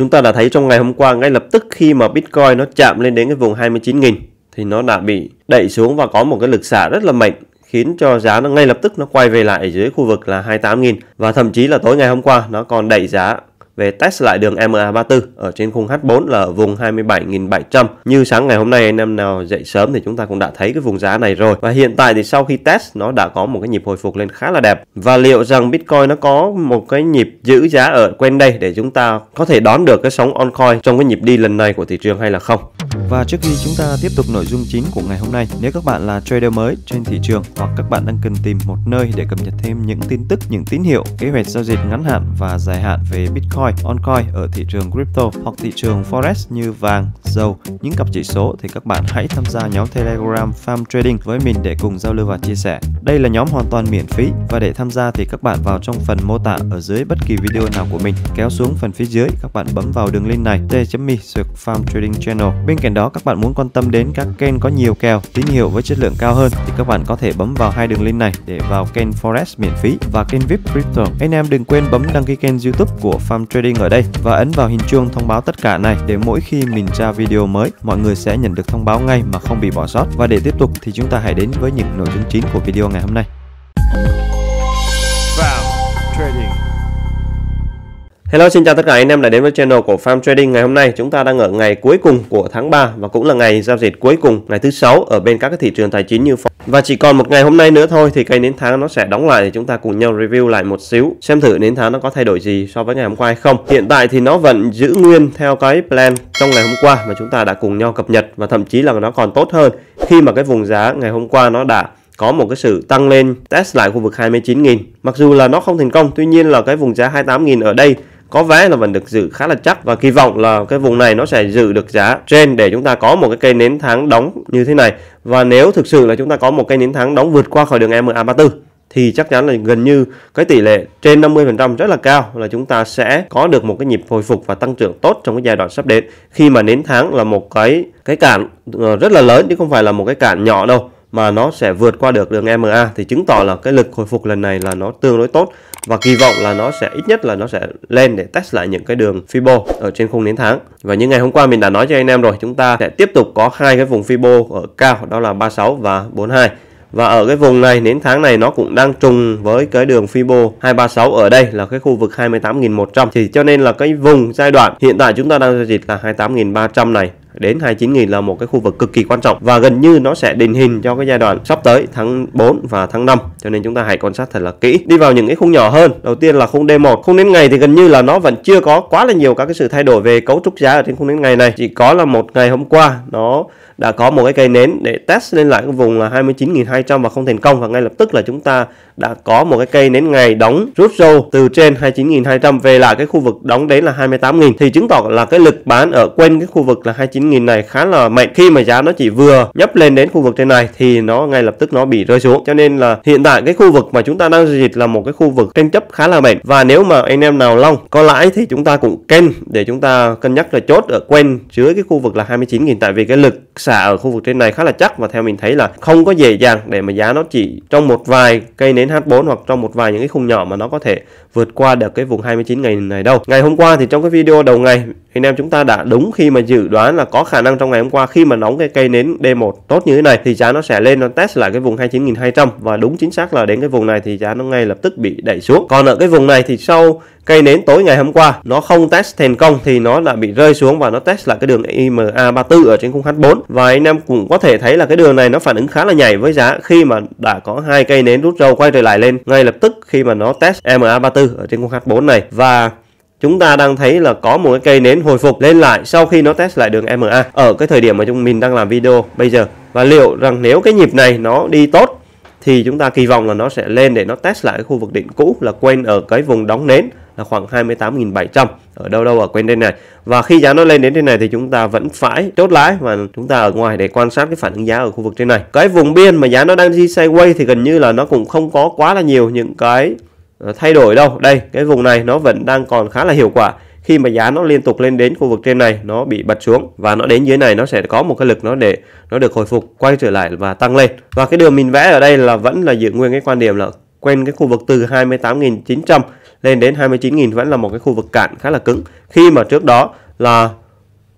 Chúng ta đã thấy trong ngày hôm qua ngay lập tức khi mà Bitcoin nó chạm lên đến cái vùng 29.000 thì nó đã bị đẩy xuống và có một cái lực xả rất là mạnh khiến cho giá nó ngay lập tức nó quay về lại ở dưới khu vực là 28.000 và thậm chí là tối ngày hôm qua nó còn đẩy giá về test lại đường MA34 ở trên khung H4 là ở vùng 27.700. Như sáng ngày hôm nay anh em nào dậy sớm thì chúng ta cũng đã thấy cái vùng giá này rồi. Và hiện tại thì sau khi test nó đã có một cái nhịp hồi phục lên khá là đẹp. Và liệu rằng Bitcoin nó có một cái nhịp giữ giá ở quen đây để chúng ta có thể đón được cái sóng on coin trong cái nhịp đi lần này của thị trường hay là không? Và trước khi chúng ta tiếp tục nội dung chính của ngày hôm nay, nếu các bạn là trader mới trên thị trường hoặc các bạn đang cần tìm một nơi để cập nhật thêm những tin tức, những tín hiệu, kế hoạch giao dịch ngắn hạn và dài hạn về Bitcoin, altcoin ở thị trường crypto hoặc thị trường forex như vàng, dầu, những cặp chỉ số thì các bạn hãy tham gia nhóm Telegram Farm Trading với mình để cùng giao lưu và chia sẻ. Đây là nhóm hoàn toàn miễn phí và để tham gia thì các bạn vào trong phần mô tả ở dưới bất kỳ video nào của mình, kéo xuống phần phía dưới các bạn bấm vào đường link này t.me farm trading channel. Bên cạnh đó các bạn muốn quan tâm đến các kênh có nhiều kèo tín hiệu với chất lượng cao hơn thì các bạn có thể bấm vào hai đường link này để vào kênh Forex miễn phí và kênh VIP Crypto. Anh em đừng quên bấm đăng ký kênh YouTube của Farm Trading ở đây và ấn vào hình chuông thông báo tất cả này để mỗi khi mình ra video mới mọi người sẽ nhận được thông báo ngay mà không bị bỏ sót. Và để tiếp tục thì chúng ta hãy đến với những nội dung chính của video ngày hôm nay. Farm Trading Hello xin chào tất cả anh em đã đến với channel của Farm Trading ngày hôm nay chúng ta đang ở ngày cuối cùng của tháng 3 và cũng là ngày giao dịch cuối cùng ngày thứ sáu ở bên các cái thị trường tài chính như Forex và chỉ còn một ngày hôm nay nữa thôi thì cây nến tháng nó sẽ đóng lại thì chúng ta cùng nhau review lại một xíu xem thử nến tháng nó có thay đổi gì so với ngày hôm qua hay không hiện tại thì nó vẫn giữ nguyên theo cái plan trong ngày hôm qua mà chúng ta đã cùng nhau cập nhật và thậm chí là nó còn tốt hơn khi mà cái vùng giá ngày hôm qua nó đã có một cái sự tăng lên test lại khu vực 29.000 mặc dù là nó không thành công tuy nhiên là cái vùng giá 28.000 ở đây có vẻ là mình được giữ khá là chắc và kỳ vọng là cái vùng này nó sẽ giữ được giá trên để chúng ta có một cái cây nến tháng đóng như thế này và nếu thực sự là chúng ta có một cây nến tháng đóng vượt qua khỏi đường MA34 thì chắc chắn là gần như cái tỷ lệ trên 50% rất là cao là chúng ta sẽ có được một cái nhịp hồi phục và tăng trưởng tốt trong cái giai đoạn sắp đến khi mà nến tháng là một cái cái cản ờ, rất là lớn chứ không phải là một cái cản nhỏ đâu mà nó sẽ vượt qua được đường EMA thì chứng tỏ là cái lực hồi phục lần này là nó tương đối tốt và kỳ vọng là nó sẽ ít nhất là nó sẽ lên để test lại những cái đường Fibo ở trên khung nến tháng và như ngày hôm qua mình đã nói cho anh em rồi chúng ta sẽ tiếp tục có hai cái vùng Fibo ở cao đó là 36 và 42 và ở cái vùng này nến tháng này nó cũng đang trùng với cái đường Fibo 236 ở đây là cái khu vực 28.100 thì cho nên là cái vùng giai đoạn hiện tại chúng ta đang giao dịch là 28.300 này đến 29.000 là một cái khu vực cực kỳ quan trọng và gần như nó sẽ định hình cho cái giai đoạn sắp tới tháng 4 và tháng 5 cho nên chúng ta hãy quan sát thật là kỹ đi vào những cái khung nhỏ hơn đầu tiên là khung D1 khung đến ngày thì gần như là nó vẫn chưa có quá là nhiều các cái sự thay đổi về cấu trúc giá ở trên khung đến ngày này chỉ có là một ngày hôm qua nó đã có một cái cây nến để test lên lại cái vùng là 29.200 và không thành công và ngay lập tức là chúng ta đã có một cái cây nến ngày đóng rút sâu từ trên 29.200 về lại cái khu vực đóng đấy là 28.000 thì chứng tỏ là cái lực bán ở quanh cái khu vực là 29.000 này khá là mạnh khi mà giá nó chỉ vừa nhấp lên đến khu vực trên này thì nó ngay lập tức nó bị rơi xuống cho nên là hiện tại cái khu vực mà chúng ta đang giao dịch là một cái khu vực tranh chấp khá là mạnh và nếu mà anh em nào long có lãi thì chúng ta cũng kênh để chúng ta cân nhắc là chốt ở quanh dưới cái khu vực là 29.000 tại vì cái lực xạ ở khu vực trên này khá là chắc và theo mình thấy là không có dễ dàng để mà giá nó chỉ trong một vài cây nến H4 hoặc trong một vài những cái khung nhỏ mà nó có thể vượt qua được cái vùng 29 ngày này đâu. Ngày hôm qua thì trong cái video đầu ngày anh em chúng ta đã đúng khi mà dự đoán là có khả năng trong ngày hôm qua khi mà nóng cái cây nến D1 tốt như thế này thì giá nó sẽ lên nó test lại cái vùng 29.200 và đúng chính xác là đến cái vùng này thì giá nó ngay lập tức bị đẩy xuống. Còn ở cái vùng này thì sau cây nến tối ngày hôm qua nó không test thành công thì nó đã bị rơi xuống và nó test lại cái đường IMA34 ở trên khung H4 và và anh em cũng có thể thấy là cái đường này nó phản ứng khá là nhảy với giá khi mà đã có hai cây nến rút râu quay trở lại lên ngay lập tức khi mà nó test MA34 ở trên con H4 này và chúng ta đang thấy là có một cái cây nến hồi phục lên lại sau khi nó test lại đường MA ở cái thời điểm mà chúng mình đang làm video bây giờ và liệu rằng nếu cái nhịp này nó đi tốt thì chúng ta kỳ vọng là nó sẽ lên để nó test lại cái khu vực đỉnh cũ là quên ở cái vùng đóng nến là khoảng 28.700 ở đâu đâu ở quanh đây này và khi giá nó lên đến trên này thì chúng ta vẫn phải chốt lái và chúng ta ở ngoài để quan sát cái phản ứng giá ở khu vực trên này cái vùng biên mà giá nó đang đi sideways thì gần như là nó cũng không có quá là nhiều những cái ờ, thay đổi đâu đây cái vùng này nó vẫn đang còn khá là hiệu quả khi mà giá nó liên tục lên đến khu vực trên này nó bị bật xuống và nó đến dưới này nó sẽ có một cái lực nó để nó được hồi phục quay trở lại và tăng lên và cái đường mình vẽ ở đây là vẫn là giữ nguyên cái quan điểm là quen cái khu vực từ 28.900 lên đến 29.000 vẫn là một cái khu vực cản khá là cứng khi mà trước đó là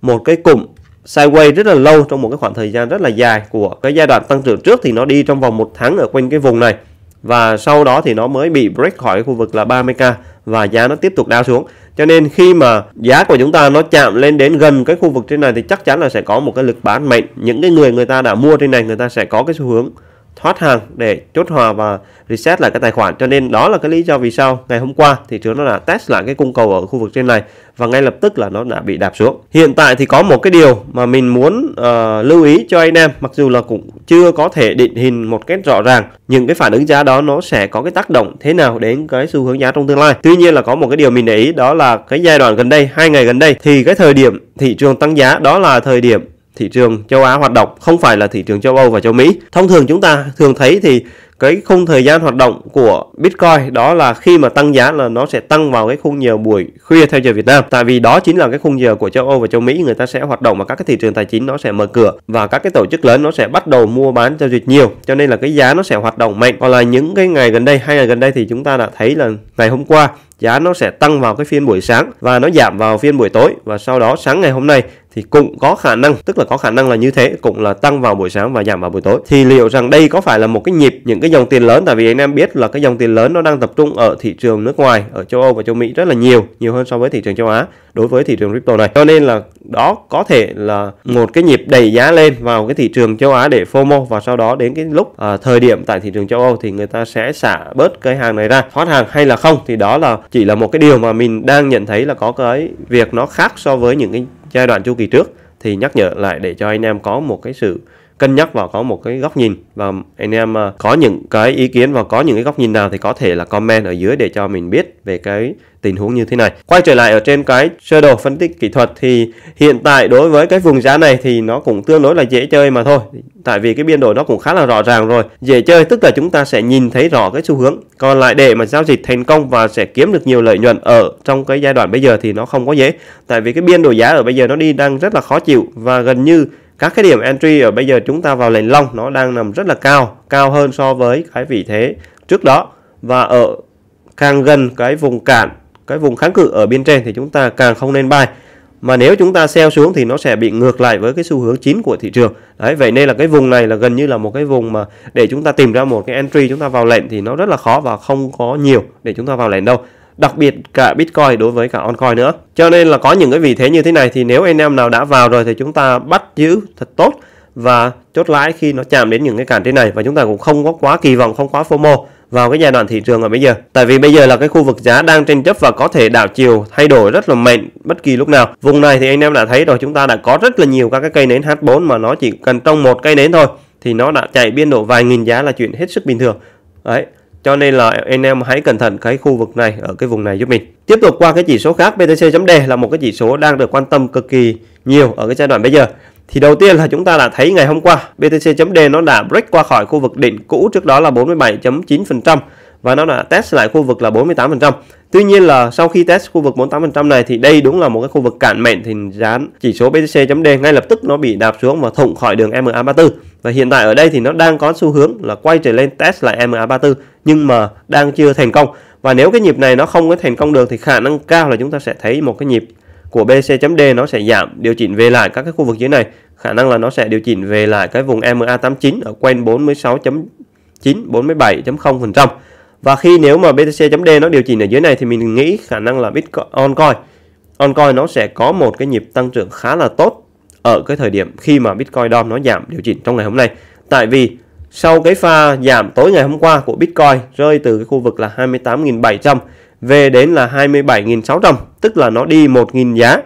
một cái cụm sideways rất là lâu trong một cái khoảng thời gian rất là dài của cái giai đoạn tăng trưởng trước thì nó đi trong vòng một tháng ở quanh cái vùng này và sau đó thì nó mới bị break khỏi khu vực là 30k và giá nó tiếp tục đao xuống cho nên khi mà giá của chúng ta nó chạm lên đến gần cái khu vực trên này thì chắc chắn là sẽ có một cái lực bán mạnh những cái người người ta đã mua trên này người ta sẽ có cái xu hướng thoát hàng để chốt hòa và reset lại cái tài khoản cho nên đó là cái lý do vì sao ngày hôm qua thị trường nó đã test lại cái cung cầu ở khu vực trên này và ngay lập tức là nó đã bị đạp xuống hiện tại thì có một cái điều mà mình muốn uh, lưu ý cho anh em mặc dù là cũng chưa có thể định hình một cách rõ ràng những cái phản ứng giá đó nó sẽ có cái tác động thế nào đến cái xu hướng giá trong tương lai tuy nhiên là có một cái điều mình để ý đó là cái giai đoạn gần đây hai ngày gần đây thì cái thời điểm thị trường tăng giá đó là thời điểm thị trường châu Á hoạt động không phải là thị trường châu Âu và châu Mỹ. Thông thường chúng ta thường thấy thì cái khung thời gian hoạt động của Bitcoin đó là khi mà tăng giá là nó sẽ tăng vào cái khung giờ buổi khuya theo giờ Việt Nam. Tại vì đó chính là cái khung giờ của châu Âu và châu Mỹ người ta sẽ hoạt động và các cái thị trường tài chính nó sẽ mở cửa và các cái tổ chức lớn nó sẽ bắt đầu mua bán giao dịch nhiều cho nên là cái giá nó sẽ hoạt động mạnh. Còn là những cái ngày gần đây, hai ngày gần đây thì chúng ta đã thấy là ngày hôm qua giá nó sẽ tăng vào cái phiên buổi sáng và nó giảm vào phiên buổi tối và sau đó sáng ngày hôm nay thì cũng có khả năng tức là có khả năng là như thế cũng là tăng vào buổi sáng và giảm vào buổi tối thì liệu rằng đây có phải là một cái nhịp những cái dòng tiền lớn tại vì anh em biết là cái dòng tiền lớn nó đang tập trung ở thị trường nước ngoài ở châu Âu và châu Mỹ rất là nhiều nhiều hơn so với thị trường châu Á đối với thị trường crypto này cho nên là đó có thể là một cái nhịp đẩy giá lên vào cái thị trường châu Á để FOMO và sau đó đến cái lúc à, thời điểm tại thị trường châu Âu thì người ta sẽ xả bớt cái hàng này ra thoát hàng hay là không thì đó là chỉ là một cái điều mà mình đang nhận thấy là có cái việc nó khác so với những cái giai đoạn chu kỳ trước thì nhắc nhở lại để cho anh em có một cái sự cân nhắc và có một cái góc nhìn và anh em à, có những cái ý kiến và có những cái góc nhìn nào thì có thể là comment ở dưới để cho mình biết về cái tình huống như thế này. Quay trở lại ở trên cái sơ đồ phân tích kỹ thuật thì hiện tại đối với cái vùng giá này thì nó cũng tương đối là dễ chơi mà thôi. Tại vì cái biên độ nó cũng khá là rõ ràng rồi. Dễ chơi tức là chúng ta sẽ nhìn thấy rõ cái xu hướng. Còn lại để mà giao dịch thành công và sẽ kiếm được nhiều lợi nhuận ở trong cái giai đoạn bây giờ thì nó không có dễ. Tại vì cái biên độ giá ở bây giờ nó đi đang rất là khó chịu và gần như các cái điểm entry ở bây giờ chúng ta vào lệnh long nó đang nằm rất là cao cao hơn so với cái vị thế trước đó và ở càng gần cái vùng cản cái vùng kháng cự ở bên trên thì chúng ta càng không nên buy mà nếu chúng ta sell xuống thì nó sẽ bị ngược lại với cái xu hướng chính của thị trường đấy vậy nên là cái vùng này là gần như là một cái vùng mà để chúng ta tìm ra một cái entry chúng ta vào lệnh thì nó rất là khó và không có nhiều để chúng ta vào lệnh đâu đặc biệt cả Bitcoin đối với cả oncoin nữa. Cho nên là có những cái vị thế như thế này thì nếu anh em nào đã vào rồi thì chúng ta bắt giữ thật tốt và chốt lãi khi nó chạm đến những cái cản trên này và chúng ta cũng không có quá kỳ vọng không quá FOMO vào cái giai đoạn thị trường ở bây giờ. Tại vì bây giờ là cái khu vực giá đang tranh chấp và có thể đảo chiều thay đổi rất là mạnh bất kỳ lúc nào. Vùng này thì anh em đã thấy rồi chúng ta đã có rất là nhiều các cái cây nến H4 mà nó chỉ cần trong một cây nến thôi thì nó đã chạy biên độ vài nghìn giá là chuyện hết sức bình thường. Đấy, cho nên là anh em hãy cẩn thận cái khu vực này ở cái vùng này giúp mình tiếp tục qua cái chỉ số khác BTC.D là một cái chỉ số đang được quan tâm cực kỳ nhiều ở cái giai đoạn bây giờ thì đầu tiên là chúng ta đã thấy ngày hôm qua BTC.D nó đã break qua khỏi khu vực đỉnh cũ trước đó là 47.9% và nó đã test lại khu vực là 48%. Tuy nhiên là sau khi test khu vực 48% này thì đây đúng là một cái khu vực cạn mệnh thì giá chỉ số BTC.D ngay lập tức nó bị đạp xuống và thủng khỏi đường MA34. Và hiện tại ở đây thì nó đang có xu hướng là quay trở lên test lại MA34 nhưng mà đang chưa thành công. Và nếu cái nhịp này nó không có thành công được thì khả năng cao là chúng ta sẽ thấy một cái nhịp của BC.D nó sẽ giảm điều chỉnh về lại các cái khu vực dưới này khả năng là nó sẽ điều chỉnh về lại cái vùng MA89 ở quanh 46.9 47.0% và khi nếu mà BTC.D nó điều chỉnh ở dưới này thì mình nghĩ khả năng là Bitcoin oncoin oncoin nó sẽ có một cái nhịp tăng trưởng khá là tốt ở cái thời điểm khi mà Bitcoin DOM nó giảm điều chỉnh trong ngày hôm nay tại vì sau cái pha giảm tối ngày hôm qua của Bitcoin rơi từ cái khu vực là 28.700 về đến là 27.600 tức là nó đi 1.000 giá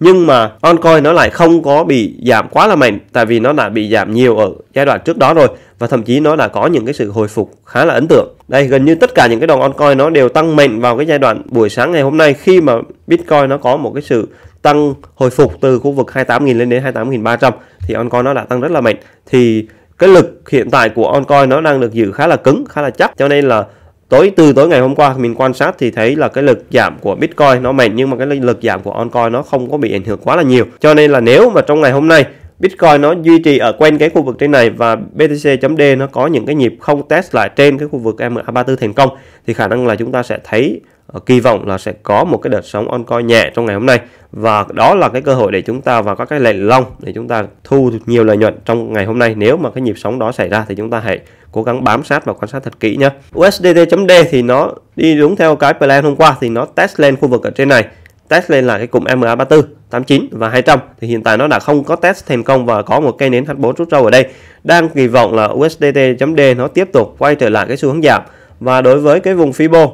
nhưng mà oncoin nó lại không có bị giảm quá là mạnh tại vì nó đã bị giảm nhiều ở giai đoạn trước đó rồi và thậm chí nó đã có những cái sự hồi phục khá là ấn tượng đây gần như tất cả những cái đồng oncoin nó đều tăng mạnh vào cái giai đoạn buổi sáng ngày hôm nay khi mà bitcoin nó có một cái sự tăng hồi phục từ khu vực 28.000 lên đến 28.300 thì oncoin nó đã tăng rất là mạnh thì cái lực hiện tại của oncoin nó đang được giữ khá là cứng khá là chắc cho nên là tối từ tối ngày hôm qua mình quan sát thì thấy là cái lực giảm của Bitcoin nó mạnh nhưng mà cái lực giảm của oncoin nó không có bị ảnh hưởng quá là nhiều cho nên là nếu mà trong ngày hôm nay Bitcoin nó duy trì ở quanh cái khu vực trên này và BTC.D nó có những cái nhịp không test lại trên cái khu vực MA34 thành công thì khả năng là chúng ta sẽ thấy ờ, kỳ vọng là sẽ có một cái đợt sóng oncoin nhẹ trong ngày hôm nay và đó là cái cơ hội để chúng ta vào các cái lệnh long để chúng ta thu nhiều lợi nhuận trong ngày hôm nay nếu mà cái nhịp sóng đó xảy ra thì chúng ta hãy cố gắng bám sát và quan sát thật kỹ nhé USDT.D thì nó đi đúng theo cái plan hôm qua thì nó test lên khu vực ở trên này test lên là cái cụm MA34, 89 và 200 thì hiện tại nó đã không có test thành công và có một cây nến H4 rút râu ở đây. Đang kỳ vọng là USDT.D nó tiếp tục quay trở lại cái xu hướng giảm và đối với cái vùng Fibo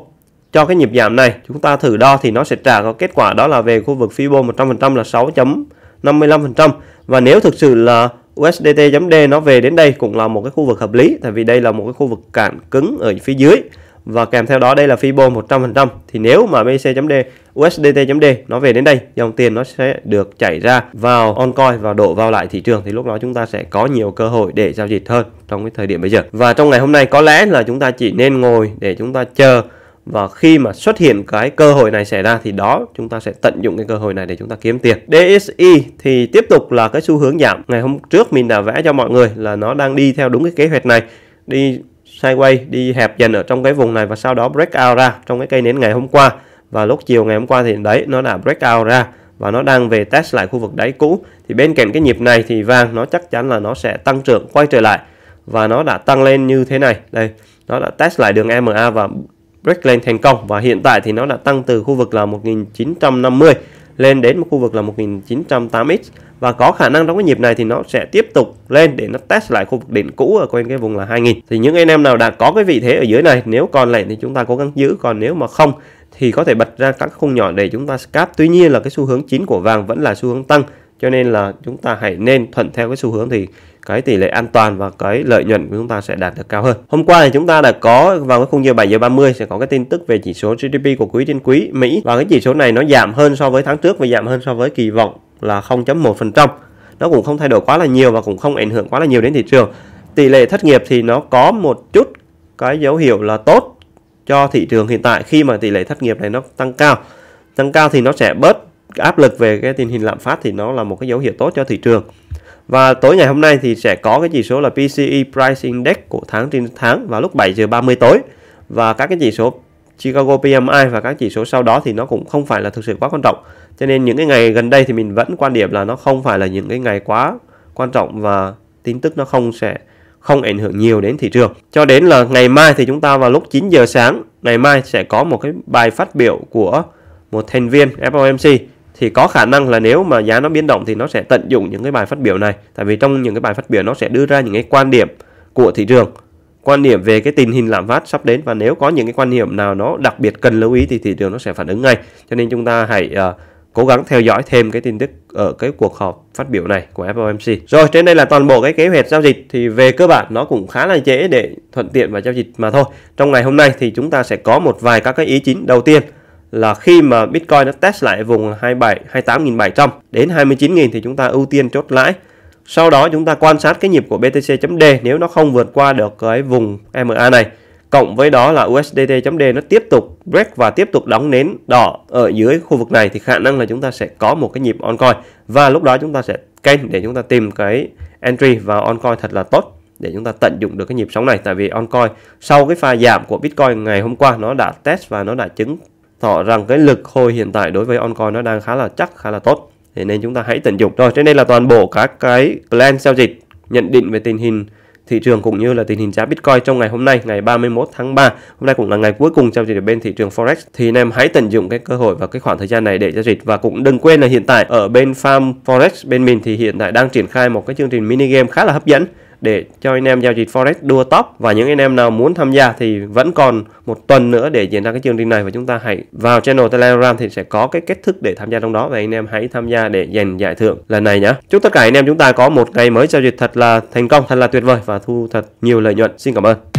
cho cái nhịp giảm này chúng ta thử đo thì nó sẽ trả có kết quả đó là về khu vực Fibo 100% là 6.55% và nếu thực sự là USDT.D nó về đến đây cũng là một cái khu vực hợp lý tại vì đây là một cái khu vực cản cứng ở phía dưới và kèm theo đó đây là Fibo 100% thì nếu mà BC.D USDT.D nó về đến đây dòng tiền nó sẽ được chảy ra vào oncoin và đổ vào lại thị trường thì lúc đó chúng ta sẽ có nhiều cơ hội để giao dịch hơn trong cái thời điểm bây giờ và trong ngày hôm nay có lẽ là chúng ta chỉ nên ngồi để chúng ta chờ và khi mà xuất hiện cái cơ hội này xảy ra thì đó chúng ta sẽ tận dụng cái cơ hội này để chúng ta kiếm tiền DSI thì tiếp tục là cái xu hướng giảm ngày hôm trước mình đã vẽ cho mọi người là nó đang đi theo đúng cái kế hoạch này đi sideways đi hẹp dần ở trong cái vùng này và sau đó breakout ra trong cái cây nến ngày hôm qua và lúc chiều ngày hôm qua thì đấy nó đã breakout ra và nó đang về test lại khu vực đáy cũ thì bên cạnh cái nhịp này thì vàng nó chắc chắn là nó sẽ tăng trưởng quay trở lại và nó đã tăng lên như thế này đây nó đã test lại đường EMA và break lên thành công và hiện tại thì nó đã tăng từ khu vực là 1950 lên đến một khu vực là 1908x và có khả năng trong cái nhịp này thì nó sẽ tiếp tục lên để nó test lại khu vực đỉnh cũ ở quanh cái vùng là 2000 thì những anh em nào đã có cái vị thế ở dưới này nếu còn lại thì chúng ta cố gắng giữ còn nếu mà không thì có thể bật ra các khung nhỏ để chúng ta scalp tuy nhiên là cái xu hướng chính của vàng vẫn là xu hướng tăng cho nên là chúng ta hãy nên thuận theo cái xu hướng thì cái tỷ lệ an toàn và cái lợi nhuận của chúng ta sẽ đạt được cao hơn. Hôm qua thì chúng ta đã có vào cái khung giờ 7 giờ 30 sẽ có cái tin tức về chỉ số GDP của quý trên quý Mỹ và cái chỉ số này nó giảm hơn so với tháng trước và giảm hơn so với kỳ vọng là 0.1%. Nó cũng không thay đổi quá là nhiều và cũng không ảnh hưởng quá là nhiều đến thị trường. Tỷ lệ thất nghiệp thì nó có một chút cái dấu hiệu là tốt cho thị trường hiện tại khi mà tỷ lệ thất nghiệp này nó tăng cao. Tăng cao thì nó sẽ bớt áp lực về cái tình hình lạm phát thì nó là một cái dấu hiệu tốt cho thị trường và tối ngày hôm nay thì sẽ có cái chỉ số là PCE Price Index của tháng trên tháng vào lúc 7 giờ 30 tối và các cái chỉ số Chicago PMI và các chỉ số sau đó thì nó cũng không phải là thực sự quá quan trọng. Cho nên những cái ngày gần đây thì mình vẫn quan điểm là nó không phải là những cái ngày quá quan trọng và tin tức nó không sẽ không ảnh hưởng nhiều đến thị trường. Cho đến là ngày mai thì chúng ta vào lúc 9 giờ sáng ngày mai sẽ có một cái bài phát biểu của một thành viên FOMC thì có khả năng là nếu mà giá nó biến động thì nó sẽ tận dụng những cái bài phát biểu này tại vì trong những cái bài phát biểu nó sẽ đưa ra những cái quan điểm của thị trường quan điểm về cái tình hình lạm phát sắp đến và nếu có những cái quan điểm nào nó đặc biệt cần lưu ý thì thị trường nó sẽ phản ứng ngay cho nên chúng ta hãy uh, cố gắng theo dõi thêm cái tin tức ở cái cuộc họp phát biểu này của FOMC. Rồi trên đây là toàn bộ cái kế hoạch giao dịch thì về cơ bản nó cũng khá là dễ để thuận tiện và giao dịch mà thôi. Trong ngày hôm nay thì chúng ta sẽ có một vài các cái ý chính đầu tiên là khi mà Bitcoin nó test lại vùng 27 28.700 đến 29.000 thì chúng ta ưu tiên chốt lãi. Sau đó chúng ta quan sát cái nhịp của BTC.D nếu nó không vượt qua được cái vùng MA này cộng với đó là USDT.D nó tiếp tục break và tiếp tục đóng nến đỏ ở dưới khu vực này thì khả năng là chúng ta sẽ có một cái nhịp on coin và lúc đó chúng ta sẽ canh để chúng ta tìm cái entry và on coin thật là tốt để chúng ta tận dụng được cái nhịp sóng này tại vì on coin sau cái pha giảm của Bitcoin ngày hôm qua nó đã test và nó đã chứng tỏ rằng cái lực hồi hiện tại đối với oncoin nó đang khá là chắc khá là tốt thế nên chúng ta hãy tận dụng rồi trên đây là toàn bộ các cái plan giao dịch nhận định về tình hình thị trường cũng như là tình hình giá Bitcoin trong ngày hôm nay ngày 31 tháng 3. Hôm nay cũng là ngày cuối cùng giao dịch ở bên thị trường Forex thì anh em hãy tận dụng cái cơ hội và cái khoảng thời gian này để giao dịch và cũng đừng quên là hiện tại ở bên farm Forex bên mình thì hiện tại đang triển khai một cái chương trình mini game khá là hấp dẫn để cho anh em giao dịch forex đua top và những anh em nào muốn tham gia thì vẫn còn một tuần nữa để diễn ra cái chương trình này và chúng ta hãy vào channel telegram thì sẽ có cái cách thức để tham gia trong đó và anh em hãy tham gia để giành giải thưởng lần này nhé chúc tất cả anh em chúng ta có một ngày mới giao dịch thật là thành công thật là tuyệt vời và thu thật nhiều lợi nhuận xin cảm ơn